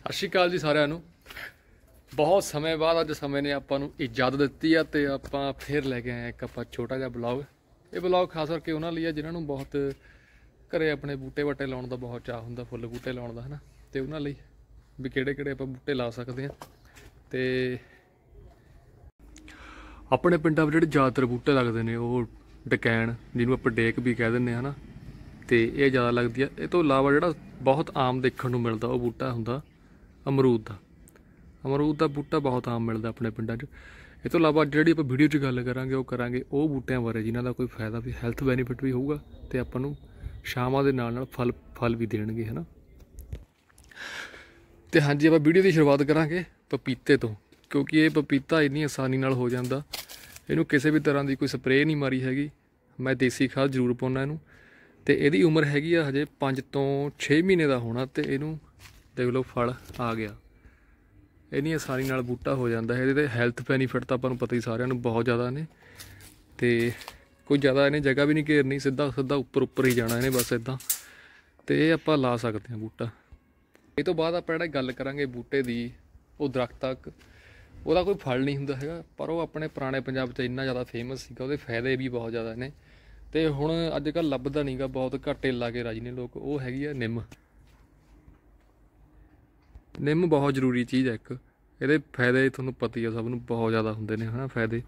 ਸਤਿ ਸ਼੍ਰੀ ਅਕਾਲ ਜੀ ਸਾਰਿਆਂ ਨੂੰ ਬਹੁਤ ਸਮੇਂ ਬਾਅਦ ਅੱਜ ਸਮੇਂ ਨੇ ਆਪਾਂ ਨੂੰ ਇਜਾਜ਼ਤ ਦਿੱਤੀ ਆ ਤੇ ਆਪਾਂ ਫੇਰ ਲੈ ਕੇ ਆਏ ਇੱਕ ਆਪਾਂ ਛੋਟਾ ਜਿਹਾ ਬਲੌਗ ਇਹ ਬਲੌਗ ਖਾਸ ਕਰਕੇ ਉਹਨਾਂ ਲਈ ਆ ਜਿਨ੍ਹਾਂ ਨੂੰ ਬਹੁਤ ਘਰੇ ਆਪਣੇ ਬੂਟੇ ਵਟੇ ਲਾਉਣ ਦਾ ਬਹੁਤ ਚਾਹ ਹੁੰਦਾ ਫੁੱਲ ਬੂਟੇ ਲਾਉਣ ਦਾ ਹਨਾ ਤੇ ਉਹਨਾਂ ਲਈ ਵੀ ਕਿਹੜੇ ਕਿਹੜੇ ਆਪਾਂ ਬੂਟੇ ਲਾ ਸਕਦੇ ਆ ਤੇ ਆਪਣੇ ਪਿੰਡਾਂ ਵਿੱਚ ਜਿਹੜੇ ਜ਼ਿਆਦਾਤਰ ਬੂਟੇ ਲੱਗਦੇ ਨੇ ਉਹ ਡਕੈਣ ਜਿਹਨੂੰ ਆਪਾਂ ਡੇਕ ਵੀ ਕਹਿ ਦਿੰਨੇ ਹਨਾ ਤੇ ਇਹ ਜ਼ਿਆਦਾ ਲੱਗਦੀ ਆ ਇਹ ਤੋਂ ਇਲਾਵਾ ਜਿਹੜਾ ਬਹੁਤ ਆਮ ਦੇਖਣ ਨੂੰ ਮਿਲਦਾ ਉਹ ਬੂਟਾ ਹੁੰਦਾ ਅਮਰੂਦ ਦਾ ਅਮਰੂਦ ਦਾ ਬੂਟਾ ਬਹੁਤ ਆਮ ਮਿਲਦਾ ਆਪਣੇ ਪਿੰਡਾਂ 'ਚ ਇਹ ਤੋਂ ਇਲਾਵਾ ਜਿਹੜੀ ਆਪਾਂ ਵੀਡੀਓ 'ਚ ਗੱਲ ਕਰਾਂਗੇ ਉਹ ਕਰਾਂਗੇ ਉਹ ਬੂਟਿਆਂ ਬਾਰੇ ਜਿਨ੍ਹਾਂ ਦਾ ਕੋਈ ਫਾਇਦਾ ਵੀ ਹੈਲਥ ਬੈਨੀਫਿਟ ਵੀ ਹੋਊਗਾ ਤੇ ਆਪਾਂ ਨੂੰ ਸ਼ਾਮਾਂ ਦੇ ਨਾਲ ਨਾਲ ਫਲ ਫਲ ਵੀ ਦੇਣਗੇ ਹਨਾ ਤੇ ਹਾਂਜੀ ਆਪਾਂ ਵੀਡੀਓ ਦੀ ਸ਼ੁਰੂਆਤ ਕਰਾਂਗੇ ਪਪੀਤੇ ਤੋਂ ਕਿਉਂਕਿ ਇਹ ਪਪੀਤਾ ਇੰਨੀ ਆਸਾਨੀ ਨਾਲ ਹੋ ਜਾਂਦਾ ਇਹਨੂੰ ਕਿਸੇ ਵੀ ਤਰ੍ਹਾਂ ਦੀ ਕੋਈ ਸਪਰੇਅ ਨਹੀਂ ਮਾਰੀ ਹੈਗੀ ਮੈਂ ਦੇਸੀ ਖਾਦ ਜ਼ਰੂਰ ਪਾਉਣਾ ਇਹਨੂੰ ਤੇ ਇਹਦੀ ਉਮਰ ਹੈਗੀ ਆ ਹਜੇ 5 ਤੋਂ 6 ਮਹੀਨੇ ਦਾ ਹੋਣਾ ਤੇ ਇਹਨੂੰ ਤੇ ਲੋ ਲਓ ਫਲ ਆ ਗਿਆ ਇਹਨੀ ਆਸਾਨੀ ਨਾਲ ਬੂਟਾ ਹੋ ਜਾਂਦਾ ਹੈ ਇਹਦੇ ਤੇ ਹੈਲਥ ਬੈਨੀਫਿਟ ਤਾਂ ਆਪਾਂ ਨੂੰ ਪਤਾ ਹੀ ਸਾਰਿਆਂ ਨੂੰ ਬਹੁਤ ਜ਼ਿਆਦਾ ਨੇ ਤੇ ਕੋਈ ਜ਼ਿਆਦਾ ਇਹਨੇ ਜਗ੍ਹਾ ਵੀ ਨਹੀਂ ਘੇਰਨੀ ਸਿੱਧਾ ਸਿੱਧਾ ਉੱਪਰ ਉੱਪਰ ਹੀ ਜਾਣਾ ਇਹਨੇ ਬਸ ਇਦਾਂ ਤੇ ਇਹ ਆਪਾਂ ਲਾ ਸਕਦੇ ਹਾਂ ਬੂਟਾ ਇਹ ਤੋਂ ਬਾਅਦ ਆਪਾਂ ਜਿਹੜਾ ਗੱਲ ਕਰਾਂਗੇ ਬੂਟੇ ਦੀ ਉਹ ਦਰਖਤ ਤੱਕ ਉਹਦਾ ਕੋਈ ਫਲ ਨਹੀਂ ਹੁੰਦਾ ਹੈਗਾ ਪਰ ਉਹ ਆਪਣੇ ਪੁਰਾਣੇ ਪੰਜਾਬ 'ਚ ਇੰਨਾ ਜ਼ਿਆਦਾ ਫੇਮਸ ਸੀਗਾ ਉਹਦੇ ਫਾਇਦੇ ਵੀ ਬਹੁਤ ਜ਼ਿਆਦਾ ਨੇ ਤੇ ਹੁਣ ਅੱਜ ਕੱਲ ਲੱਭਦਾ ਨਹੀਂਗਾ ਬਹੁਤ ਘੱਟੇ ਲਾ ਕੇ ਰਾਜ ਨੇ ਲੋਕ ਉਹ ਹੈਗੀ ਆ ਨਿੰਮ ਨਿੰਮ ਬਹੁਤ ਜ਼ਰੂਰੀ ਚੀਜ਼ ਹੈ ਇੱਕ ਇਹਦੇ ਫਾਇਦੇ ਤੁਹਾਨੂੰ ਪਤਾ ਹੀ ਆ ਸਭ ਨੂੰ ਬਹੁਤ ਜ਼ਿਆਦਾ ਹੁੰਦੇ ਨੇ ਹਨਾ ਫਾਇਦੇ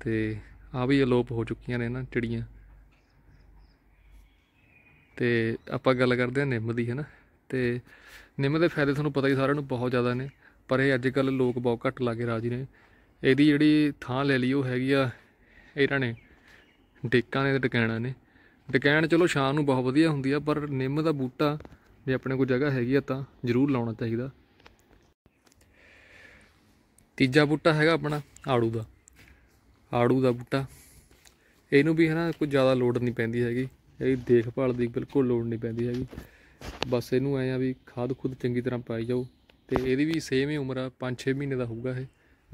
ਤੇ ਆ ਵੀ ਅਲੋਪ ਹੋ ਚੁੱਕੀਆਂ ਨੇ ਨਾ ਚਿੜੀਆਂ ਤੇ ਆਪਾਂ ਗੱਲ ਕਰਦੇ ਹਾਂ ਨਿੰਮ ਦੀ ਹਨਾ ਤੇ ਨਿੰਮ ਦੇ ਫਾਇਦੇ ਤੁਹਾਨੂੰ ਪਤਾ ਹੀ ਸਾਰਿਆਂ ਨੂੰ ਬਹੁਤ ਜ਼ਿਆਦਾ ਨੇ ਪਰ ਇਹ ਅੱਜ ਕੱਲ ਲੋਕ ਬਹੁਤ ਘੱਟ ਲਾਗੇ ਰਾਜੀ ਨੇ ਇਹਦੀ ਜਿਹੜੀ ਥਾਂ ਲੈ ਲਈ ਉਹ ਹੈਗੀ ਆ ਇਹਨਾਂ ਨੇ ਡੇਕਾਂ ਨੇ ਤੇ ਟਕੈਣਾ ਨੇ ਟਕੈਣ ਚਲੋ ਸ਼ਾਮ ਨੂੰ ਬਹੁਤ ਵਧੀਆ ਹੁੰਦੀ ਆ ਪਰ ਨਿੰਮ ਦਾ ਬੂਟਾ ਜੇ ਆਪਣੇ ਕੋਲ ਜਗ੍ਹਾ ਹੈਗੀ ਆ ਤਾਂ ਜ਼ਰੂਰ ਲਾਉਣਾ ਚਾਹੀਦਾ ਤੀਜਾ ਬੂਟਾ ਹੈਗਾ ਆਪਣਾ ਆੜੂ ਦਾ ਆੜੂ ਦਾ ਬੂਟਾ ਇਹਨੂੰ ਵੀ ਹਨਾ ਕੋਈ ਜ਼ਿਆਦਾ ਲੋਡ ਨਹੀਂ ਪੈਂਦੀ ਹੈਗੀ ਇਹ ਦੇਖਭਾਲ ਦੀ ਬਿਲਕੁਲ ਲੋਡ ਨਹੀਂ ਪੈਂਦੀ ਹੈਗੀ ਬਸ ਇਹਨੂੰ ਐ ਆ ਵੀ ਖਾਦ ਖੁਦ ਚੰਗੀ ਤਰ੍ਹਾਂ ਪਾਈ ਜਾਓ ਤੇ ਇਹਦੀ ਵੀ ਸੇਮ ਹੀ ਉਮਰ ਆ 5-6 ਮਹੀਨੇ ਦਾ ਹੋਊਗਾ ਇਹ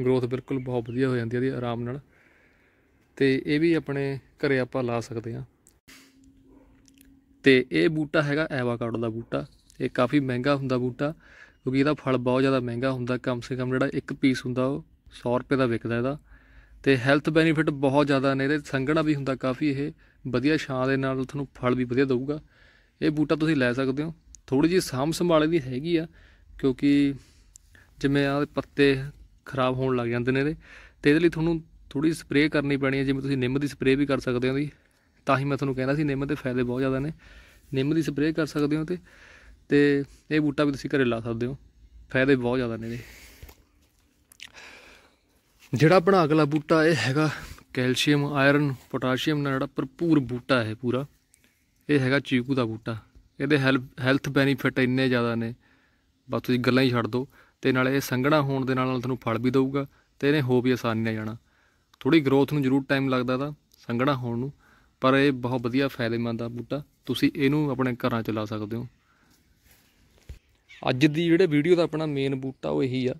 ਗਰੋਥ ਬਿਲਕੁਲ ਬਹੁਤ ਵਧੀਆ ਹੋ ਜਾਂਦੀ ਹੈ ਇਹਦੀ ਆਰਾਮ ਨਾਲ ਤੇ ਇਹ ਵੀ ਆਪਣੇ ਘਰੇ ਆਪਾਂ ਲਾ ਸਕਦੇ ਆ ਤੇ ਇਹ ਬੂਟਾ ਹੈਗਾ ਐਵਾਕਾਡੋ ਦਾ ਬੂਟਾ ਇਹ ਕਾਫੀ ਮਹਿੰਗਾ ਹੁੰਦਾ ਬੂਟਾ ਕਿਉਂਕਿ ਇਹਦਾ ਫਲ ਬਹੁਤ ਜ਼ਿਆਦਾ ਮਹਿੰਗਾ ਹੁੰਦਾ ਕਮ ਸੇ ਕਮ ਜਿਹੜਾ ਇੱਕ ਪੀਸ ਹੁੰਦਾ ਉਹ 100 ਰੁਪਏ ਦਾ ਵਿਕਦਾ ਇਹਦਾ ਤੇ ਹੈਲਥ ਬੈਨੀਫਿਟ ਬਹੁਤ ਜ਼ਿਆਦਾ ਨੇ ਇਹਦੇ ਸੰਘਣਾ ਵੀ ਹੁੰਦਾ ਕਾਫੀ ਇਹ ਵਧੀਆ ਛਾਂ ਦੇ ਨਾਲ ਤੁਹਾਨੂੰ ਫਲ ਵੀ ਵਧੀਆ ਦੇਊਗਾ ਇਹ ਬੂਟਾ ਤੁਸੀਂ ਲੈ ਸਕਦੇ ਹੋ ਥੋੜੀ ਜੀ ਸਾਂਭ ਸੰਭਾਲੇ ਦੀ ਹੈਗੀ ਆ ਕਿਉਂਕਿ ਜਿਵੇਂ ਆ ਪੱਤੇ ਖਰਾਬ ਹੋਣ ਲੱਗ ਜਾਂਦੇ ਨੇ ਇਹਦੇ ਤੇ ਇਹਦੇ ਲਈ ਤੁਹਾਨੂੰ ਥੋੜੀ ਸਪਰੇਅ ਕਰਨੀ ਪੈਣੀ ਹੈ ਜਿਵੇਂ ਤੁਸੀਂ ਨਿੰਮ ਦੀ ਸਪਰੇਅ ਵੀ ਕਰ ਸਕਦੇ ਹੋ ਦੀ ਤਾਂ ਹੀ ਮੈਂ ਤੁਹਾਨੂੰ ਕਹਿੰਦਾ ਸੀ ਨਿੰਮ ਦੇ ਫਾਇਦੇ ਬਹੁਤ ਜ਼ਿਆਦਾ ਨੇ ਨਿੰਮ ਦੀ ਸਪਰੇਅ ਕਰ ਸਕਦੇ ਹੋ ਤੇ ਤੇ ਇਹ ਬੂਟਾ ਵੀ ਤੁਸੀਂ ਘਰੇ ਲਾ ਸਕਦੇ ਹੋ ਫਾਇਦੇ ਬਹੁਤ ਜ਼ਿਆਦਾ ਨੇ ਇਹਦੇ ਜਿਹੜਾ ਆਪਣਾ ਅਗਲਾ ਬੂਟਾ ਇਹ ਹੈਗਾ ਕੈਲਸ਼ੀਅਮ ਆਇਰਨ ਪੋਟਾਸ਼ੀਅਮ ਨਾਲ ਜਿਹੜਾ ਭਰਪੂਰ ਬੂਟਾ ਹੈ ਪੂਰਾ ਇਹ ਹੈਗਾ ਚੀਕੂ ਦਾ ਬੂਟਾ ਇਹਦੇ ਹੈਲਥ ਬੈਨੀਫਿਟ ਇੰਨੇ ਜ਼ਿਆਦਾ ਨੇ ਬਸ ਤੁਸੀਂ ਗੱਲਾਂ ਹੀ ਛੱਡ ਦਿਓ ਤੇ ਨਾਲੇ ਇਹ ਸੰਘਣਾ ਹੋਣ ਦੇ ਨਾਲ ਨਾਲ ਤੁਹਾਨੂੰ ਫਲ ਵੀ ਦੇਊਗਾ ਤੇ ਇਹਨੇ ਹੋ ਵੀ ਆਸਾਨੀ ਨਾਲ ਜਾਣਾ ਥੋੜੀ ਗਰੋਥ ਨੂੰ ਜ਼ਰੂਰ ਟਾਈਮ ਲੱਗਦਾ ਦਾ ਸੰਘਣਾ ਹੋਣ ਨੂੰ ਪਰ ਇਹ ਬਹੁਤ ਵਧੀਆ ਫਾਇਦੇਮੰਦ ਆ ਬੂਟਾ ਤੁਸੀਂ ਇਹਨੂੰ ਆਪਣੇ ਘਰਾਂ 'ਚ ਲਾ ਸਕਦੇ ਹੋ ਅੱਜ ਦੀ ਜਿਹੜੇ ਵੀਡੀਓ ਦਾ ਆਪਣਾ ਮੇਨ ਬੂਟਾ ਉਹ ਇਹੀ ਆ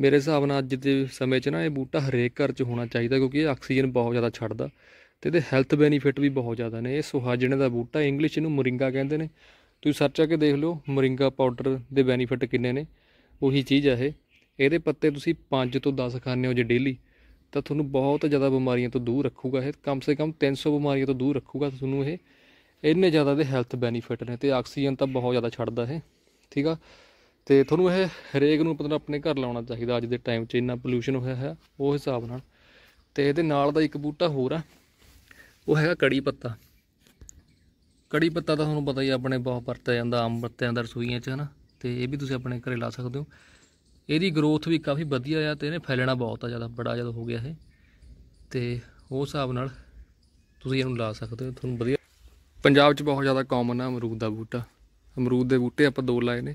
ਮੇਰੇ ਹਿਸਾਬ ਨਾਲ ਅੱਜ ਦੇ ਸਮੇਂ 'ਚ ਨਾ ਇਹ ਬੂਟਾ ਹਰੇਕ ਘਰ 'ਚ ਹੋਣਾ ਚਾਹੀਦਾ ਕਿਉਂਕਿ ਇਹ ਆਕਸੀਜਨ ਬਹੁਤ ਜ਼ਿਆਦਾ ਛੱਡਦਾ ਤੇ ਇਹਦੇ ਹੈਲਥ ਬੈਨੀਫਿਟ ਵੀ ਬਹੁਤ ਜ਼ਿਆਦਾ ਨੇ ਇਹ ਸੁਹਾਜਣੇ ਦਾ ਬੂਟਾ ਇੰਗਲਿਸ਼ ਇਹਨੂੰ ਮੋਰਿੰਗਾ ਕਹਿੰਦੇ ਨੇ ਤੁਸੀਂ ਸਰਚ ਕਰਕੇ ਦੇਖ ਲਓ ਮੋਰਿੰਗਾ ਪਾਊਡਰ ਦੇ ਬੈਨੀਫਿਟ ਕਿੰਨੇ ਨੇ ਉਹੀ ਚੀਜ਼ ਆ ਇਹ ਇਹਦੇ ਪੱਤੇ ਤੁਸੀਂ 5 ਤੋਂ 10 ਖਾਣੇ ਹੋ ਜੇ ਡੇਲੀ ਤਾਂ ਤੁਹਾਨੂੰ ਬਹੁਤ ਜ਼ਿਆਦਾ ਬਿਮਾਰੀਆਂ ਤੋਂ ਦੂਰ ਰੱਖੂਗਾ ਇਹ ਕਮ ਸੇ ਕਮ 300 ਬਿਮਾਰੀਆਂ ਤੋਂ ਦੂਰ ਰੱਖੂਗਾ ਤੁਹਾਨੂੰ ਇਹ ਇੰਨੇ ਜ਼ਿਆਦਾ ਦੇ ਹੈਲਥ ਬੈਨੀਫਿਟ ਨੇ ਤੇ ਆਕਸੀਜਨ ਤਾਂ ਬਹੁਤ ਜ਼ਿਆਦਾ ਛੱਡਦਾ ਇਹ ਠੀਕ ਆ ਤੇ ਤੁਹਾਨੂੰ ਇਹ ਹਰੇਕ ਨੂੰ ਪਤਾ ਆਪਣੇ ਘਰ ਲਾਉਣਾ ਚਾਹੀਦਾ ਅੱਜ ਦੇ ਟਾਈਮ 'ਚ ਇੰਨਾ ਪੋਲੂਸ਼ਨ ਹੋਇਆ ਹੈ ਉਹ ਹਿਸਾਬ ਨਾਲ ਤੇ ਇਹਦੇ ਨਾਲ ਦਾ ਇੱਕ ਬੂਟਾ ਹੋਰ ਆ ਉਹ ਹੈਗਾ ਕੜੀ ਪੱਤਾ ਕੜੀ ਪੱਤਾ ਤਾਂ ਤੁਹਾਨੂੰ ਪਤਾ ਹੀ ਆਪਣੇ ਬਹੁਤ ਵਰਤਿਆ ਜਾਂਦਾ ਆਮ ਬੱਤਿਆਂ ਦਾ ਰਸੋਈਆਂ 'ਚ ਹਨਾ ਤੇ ਇਹ ਵੀ ਤੁਸੀਂ ਆਪਣੇ ਘਰੇ ਲਾ ਸਕਦੇ ਹੋ ਇਹਦੀ ਗਰੋਥ ਵੀ ਕਾਫੀ ਵਧੀਆ ਆ ਤੇ ਇਹਨੇ ਫੈਲਣਾ ਬਹੁਤ ਆ ਜ਼ਿਆਦਾ ਬੜਾ ਜਦੋਂ ਹੋ ਗਿਆ ਇਹ ਤੇ ਉਹ ਹਿਸਾਬ ਨਾਲ ਤੁਸੀਂ ਇਹਨੂੰ ਲਾ ਸਕਦੇ ਹੋ ਤੁਹਾਨੂੰ ਵਧੀਆ ਪੰਜਾਬ 'ਚ ਬਹੁਤ ਜ਼ਿਆਦਾ ਕਾਮਨ ਆ ਅਮਰੂਦ ਦਾ ਬੂਟਾ ਅਮਰੂਦ ਦੇ ਬੂਟੇ ਆਪਾਂ ਦੋ ਲਾਏ ਨੇ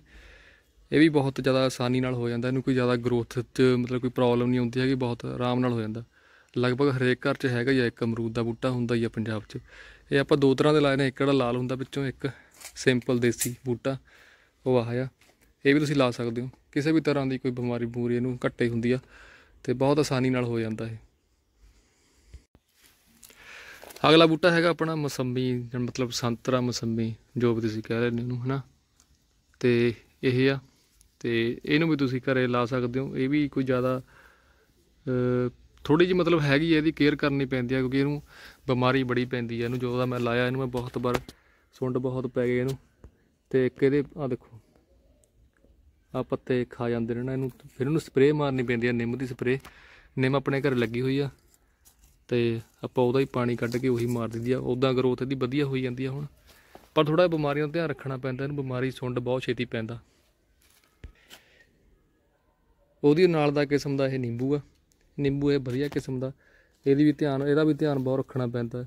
ਇਹ ਵੀ ਬਹੁਤ ਜ਼ਿਆਦਾ ਆਸਾਨੀ ਨਾਲ ਹੋ ਜਾਂਦਾ ਇਹਨੂੰ ਕੋਈ ਜ਼ਿਆਦਾ ਗਰੋਥ 'ਚ ਮਤਲਬ ਕੋਈ ਪ੍ਰੋਬਲਮ ਨਹੀਂ ਹੁੰਦੀ ਹੈਗੀ ਬਹੁਤ ਆਰਾਮ ਨਾਲ ਹੋ ਜਾਂਦਾ ਲਗਭਗ ਹਰੇਕ ਘਰ 'ਚ ਹੈਗਾ ਹੀ ਇੱਕ ਅਮਰੂਦ ਦਾ ਬੂਟਾ ਹੁੰਦਾ ਹੀ ਆ ਪੰਜਾਬ 'ਚ ਇਹ ਆਪਾਂ ਦੋ ਤਰ੍ਹਾਂ ਦੇ ਲਾਏ ਨੇ ਇੱਕ ਜਿਹੜਾ ਲਾਲ ਹੁੰਦਾ ਵਿੱਚੋਂ ਇੱਕ ਸਿੰਪਲ ਦੇਸੀ ਬੂਟਾ ਉਹ ਆਹ ਆ ਇਹ ਵੀ ਤੁਸੀਂ ਲਾ ਸਕਦੇ ਹੋ ਕਿਸੇ ਵੀ ਤਰ੍ਹਾਂ ਦੀ ਕੋਈ ਬਿਮਾਰੀ ਬੂਰੀ ਇਹਨੂੰ ਘੱਟੇ ਹੁੰਦੀ ਆ ਤੇ ਬਹੁਤ ਆਸਾਨੀ ਨਾਲ ਹੋ ਜਾਂਦਾ ਇਹ ਅਗਲਾ ਬੂਟਾ ਹੈਗਾ ਆਪਣਾ ਮਸੰਮੀ ਮਤਲਬ ਸੰਤਰਾ ਮਸੰਮੀ ਜੋ ਵੀ ਤੁਸੀਂ ਕਹਿ ਰਹੇ ਨੇ ਇਹਨੂੰ ਹਨਾ ਤੇ ਇਹ ਆ ਤੇ ਇਹਨੂੰ ਵੀ ਤੁਸੀਂ ਘਰੇ ਲਾ ਸਕਦੇ ਹੋ ਇਹ ਵੀ ਕੋਈ ਜ਼ਿਆਦਾ ਥੋੜੀ ਜੀ ਮਤਲਬ ਹੈਗੀ ਹੈ ਇਹਦੀ ਕੇਅਰ ਕਰਨੀ ਪੈਂਦੀ ਹੈ ਕਿਉਂਕਿ ਇਹਨੂੰ ਬਿਮਾਰੀ ਬੜੀ ਪੈਂਦੀ ਹੈ ਇਹਨੂੰ ਜਦੋਂ ਦਾ ਮੈਂ ਲਾਇਆ ਇਹਨੂੰ ਮੈਂ ਬਹੁਤ ਵਾਰ ਸੁੰਡ ਬਹੁਤ ਪੈ ਗਏ ਇਹਨੂੰ ਤੇ ਇੱਕ ਇਹਦੇ ਆ ਦੇਖੋ ਆ ਪੱਤੇ ਖਾ ਜਾਂਦੇ ਨੇ ਨਾ ਇਹਨੂੰ ਫਿਰ ਇਹਨੂੰ ਸਪਰੇਅ ਮਾਰਨੀ ਪੈਂਦੀ ਆ ਨਿੰਮ ਦੀ ਸਪਰੇਅ ਨਿੰਮ ਆਪਣੇ ਘਰ ਲੱਗੀ ਹੋਈ ਆ ਤੇ ਆਪਾਂ ਉਹਦਾ ਹੀ ਪਾਣੀ ਕੱਢ ਕੇ ਉਹੀ ਮਾਰ ਦਿੰਦੀ ਆ ਉਦਾਂ ਗਰੋਥ ਇਹਦੀ ਵਧੀਆ ਹੋਈ ਜਾਂਦੀ ਆ ਹੁਣ ਪਰ ਥੋੜਾ ਬਿਮਾਰੀਆਂ ਦਾ ਧਿਆਨ ਰੱਖਣਾ ਪੈਂਦਾ ਇਹਨੂੰ ਬਿਮਾਰੀ ਸੁੰਡ ਬਹੁਤ ਛੇਤੀ ਪੈਂਦਾ ਉਹਦੀ ਨਾਲ ਦਾ ਕਿਸਮ ਦਾ ਇਹ ਨਿੰਬੂ ਆ ਨਿੰਬੂ ਇਹ ਵਧੀਆ ਕਿਸਮ ਦਾ ਇਹਦੀ ਵੀ ਧਿਆਨ ਇਹਦਾ ਵੀ ਧਿਆਨ ਬਹੁਤ ਰੱਖਣਾ ਪੈਂਦਾ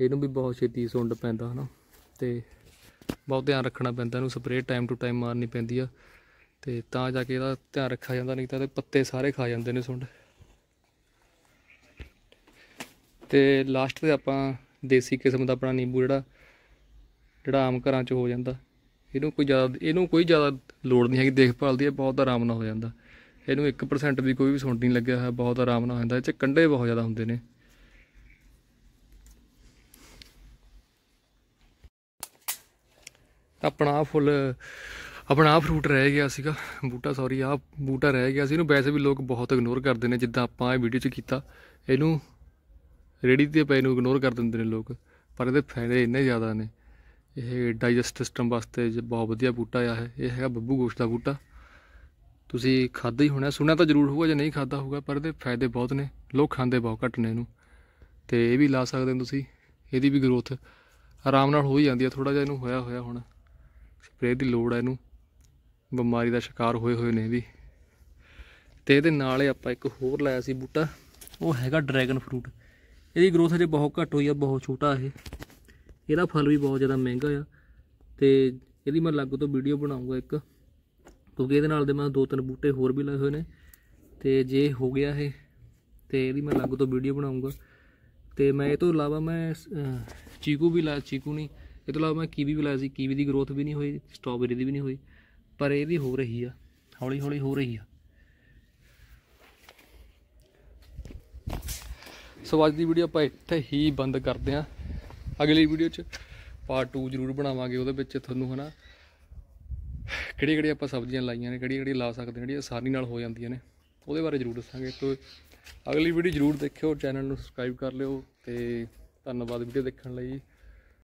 ਇਹਨੂੰ ਵੀ ਬਹੁਤ ਛੇਤੀ ਸੁੰਡ ਪੈਂਦਾ ਹਨਾ ਤੇ ਬਹੁਤ ਧਿਆਨ ਰੱਖਣਾ ਪੈਂਦਾ ਇਹਨੂੰ ਸਪਰੇਅ ਟਾਈਮ ਟੂ ਟਾਈਮ ਮਾਰਨੀ ਪੈਂਦੀ ਆ ਤੇ ਤਾਂ ਜਾ ਕੇ ਇਹਦਾ ਧਿਆਨ ਰੱਖਿਆ ਜਾਂਦਾ ਨਹੀਂ ਤਾਂ ਇਹਦੇ ਪੱਤੇ ਸਾਰੇ ਖਾ ਜਾਂਦੇ ਨੇ ਸੁੰਡ ਤੇ ਲਾਸਟ ਤੇ ਆਪਾਂ ਦੇਸੀ ਕਿਸਮ ਦਾ ਆਪਣਾ ਨਿੰਬੂ ਜਿਹੜਾ ਜਿਹੜਾ ਆਮ ਘਰਾਂ 'ਚ ਹੋ ਜਾਂਦਾ ਇਹਨੂੰ ਕੋਈ ਜ਼ਿਆਦਾ ਇਹਨੂੰ ਕੋਈ ਜ਼ਿਆਦਾ ਲੋੜ ਨਹੀਂ ਹੈਗੀ ਦੇਖਭਾਲ ਦੀ ਇਹ ਬਹੁਤ ਆਰਾਮ ਨਾਲ ਹੋ ਜਾਂਦਾ ਇਹਨੂੰ 1% ਵੀ ਕੋਈ ਵੀ ਸੁੰਡ ਨਹੀਂ ਲੱਗਿਆ ਹੋਇਆ ਬਹੁਤ ਆਰਾਮ ਨਾਲ ਹੁੰਦਾ ਇਹ 'ਚ ਕੰਡੇ ਬਹੁਤ ਜ਼ਿਆਦਾ ਹੁੰਦੇ ਨੇ ਆਪਣਾ ਫੁੱਲ ਆਪਣਾ ਆ ਫਰੂਟ ਰਹਿ ਗਿਆ ਸੀਗਾ ਬੂਟਾ ਸੌਰੀ ਆ ਬੂਟਾ ਰਹਿ ਗਿਆ ਸੀ ਇਹਨੂੰ ਵੈਸੇ ਵੀ ਲੋਕ ਬਹੁਤ ਇਗਨੋਰ ਕਰਦੇ ਨੇ ਜਿੱਦਾਂ ਆਪਾਂ ਇਹ ਵੀਡੀਓ 'ਚ ਕੀਤਾ ਇਹਨੂੰ ਰੇੜੀ ਤੇ ਪੈ ਨੂੰ ਇਗਨੋਰ ਕਰ ਦਿੰਦੇ ਨੇ ਲੋਕ ਪਰ ਇਹਦੇ ਫਾਇਦੇ ਇੰਨੇ ਜ਼ਿਆਦਾ ਨੇ ਇਹ ਡਾਈਜੈਸਟ ਸਿਸਟਮ ਵਾਸਤੇ ਬਹੁਤ ਵਧੀਆ ਬੂਟਾ ਆ ਹੈ ਇਹ ਹੈਗਾ ਬੱਬੂ ਗੋਸ਼ ਦਾ ਬੂਟਾ ਤੁਸੀਂ ਖਾਦਾ ਹੀ ਹੋਣਾ ਸੁਣਿਆ ਤਾਂ ਜ਼ਰੂਰ ਹੋਊਗਾ ਜੇ ਨਹੀਂ ਖਾਦਾ ਹੋਊਗਾ ਪਰ ਇਹਦੇ ਫਾਇਦੇ ਬਹੁਤ ਨੇ ਲੋਕ ਖਾਂਦੇ ਬਹੁਤ ਘੱਟ ਨੇ ਇਹਨੂੰ ਤੇ ਇਹ ਵੀ ਲਾ ਸਕਦੇ ਹੋ ਤੁਸੀਂ ਇਹਦੀ ਵੀ ਗਰੋਥ ਆਰਾਮ ਨਾਲ ਹੋ ਹੀ ਜਾਂਦੀ ਹੈ ਥੋੜਾ ਜਿਹਾ ਇਹਨੂੰ ਹੋਇਆ ਹੋਇਆ ਹੁਣ ਸਪਰੇਅ ਦੀ ਲੋੜ ਹੈ ਇਹਨੂੰ ਬਿਮਾਰੀ ਦਾ ਸ਼ਿਕਾਰ ਹੋਏ ਹੋਏ ਨੇ ਵੀ ਤੇ ਇਹਦੇ ਨਾਲ ਹੀ ਆਪਾਂ ਇੱਕ ਹੋਰ ਲਾਇਆ ਸੀ ਬੂਟਾ ਉਹ ਹੈਗਾ ਡਰੈਗਨ ਫਰੂਟ ਇਹਦੀ ਗਰੋਥ ਅਜੇ ਬਹੁਤ ਘੱਟ ਹੋਈ ਆ ਬਹੁਤ ਛੋਟਾ ਇਹ ਇਹਦਾ ਫਲ ਵੀ ਬਹੁਤ ਜ਼ਿਆਦਾ ਮਹਿੰਗਾ ਆ ਤੇ ਇਹਦੀ ਮੈਂ ਲੱਗ ਤੋਂ ਵੀਡੀਓ ਬਣਾਉਂਗਾ ਇੱਕ ਕਿਉਂਕਿ ਇਹਦੇ ਨਾਲ ਦੇ ਮੈਂ ਦੋ ਤਿੰਨ ਬੂਟੇ ਹੋਰ ਵੀ ਲਾਏ ਹੋਏ ਨੇ ਤੇ ਜੇ ਹੋ ਗਿਆ ਇਹ ਤੇ ਇਹਦੀ ਮੈਂ ਲੱਗ ਤੋਂ ਵੀਡੀਓ ਬਣਾਉਂਗਾ ਤੇ ਮੈਂ ਇਹ ਤੋਂ ਇਲਾਵਾ ਮੈਂ ਚੀਕੂ ਵੀ ਲਾਇਆ ਚੀਕੂ ਨਹੀਂ ਇਹ ਤੋਂ ਇਲਾਵਾ ਮੈਂ ਕੀਵੀ ਵੀ ਲਾਇਆ ਸੀ ਕੀਵੀ ਦੀ ਗਰੋਥ ਵੀ ਨਹੀਂ ਹੋਈ ਸਟ੍ਰਾਬੇਰੀ ਦੀ ਵੀ ਨਹੀਂ ਹੋਈ ਪਰ ਇਹ ਵੀ ਹੋ ਰਹੀ ਆ ਹੌਲੀ ਹੌਲੀ ਹੋ ਰਹੀ ਆ ਸੋ ਅੱਜ ਦੀ ਵੀਡੀਓ ਆਪਾਂ ਇੱਥੇ ਹੀ ਬੰਦ ਕਰਦੇ ਆ ਅਗਲੀ ਵੀਡੀਓ 'ਚ ਪਾਰਟ 2 ਜ਼ਰੂਰ ਬਣਾਵਾਂਗੇ ਉਹਦੇ ਵਿੱਚ ਤੁਹਾਨੂੰ ਹਨਾ ਕਿਹੜੀ ਕਿਹੜੀ ਆਪਾਂ ਸਬਜ਼ੀਆਂ ਲਾਈਆਂ ਨੇ ਕਿਹੜੀ ਕਿਹੜੀ ਲਾ ਸਕਦੇ ਜਿਹੜੀਆਂ ਆਸਾਨੀ ਨਾਲ ਹੋ ਜਾਂਦੀਆਂ ਨੇ ਉਹਦੇ ਬਾਰੇ ਜ਼ਰੂਰ ਦੱਸਾਂਗੇ ਤੋਂ ਅਗਲੀ ਵੀਡੀਓ ਜ਼ਰੂਰ ਦੇਖਿਓ ਚੈਨਲ ਨੂੰ ਸਬਸਕ੍ਰਾਈਬ ਕਰ ਲਿਓ ਤੇ ਧੰਨਵਾਦ ਵੀਡੀਓ ਦੇਖਣ ਲਈ